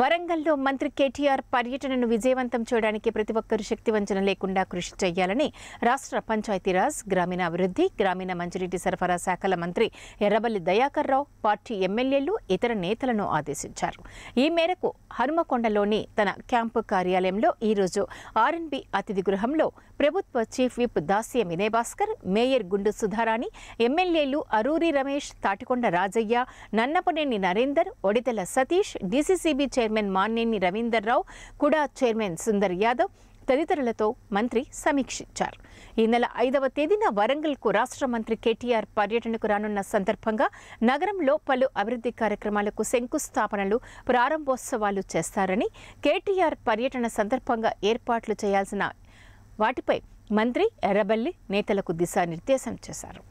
వరంగల్లో మంత్రి కేటీఆర్ పర్యటనను విజయవంతం చేయడానికి ప్రతి ఒక్కరూ శక్తివంచన లేకుండా కృషి చేయాలని రాష్ట్ర పంచాయతీరాజ్ గ్రామీణాభివృద్ధి గ్రామీణ మంచినీటి సరఫరా శాఖల మంత్రి ఎర్రబల్లి దయాకర్ రావు పార్టీ ఎమ్మెల్యేలు ఇతర నేతలను ఆదేశించారు ఈ మేరకు హనుమకొండలోని తన క్యాంపు కార్యాలయంలో ఈరోజు ఆర్ఎన్బి అతిథి గృహంలో ప్రభుత్వ chief whip Vinay Vinay Bhaskar mayor Gundu Sudharani ఎమ్మెల్యేలు Aruri Ramesh Thatikonda Rajaiah Nannapaneni Narender Odithela Satish D C C B chairman Manneni Rao KUDA chairman Sundar Yadav తదితరులతో మంత్రి సమీక్షించారు ఈ నెల ఐదవ తేదీన వరంగల్కు రాష్ట్ర మంత్రి కేటీఆర్ పర్యటనకు రానున్న సందర్భంగా నగరంలో పలు అభివృద్ధి కార్యక్రమాలకు శంకుస్థాపనలు ప్రారంభోత్సవాలు చేస్తారని కేటీఆర్ పర్యటన సందర్భంగా ఏర్పాట్లు చేయాల్సిన వాటిపై మంత్రి ఎర్రబల్లి నేతలకు దిశానిర్దేశం చేశారు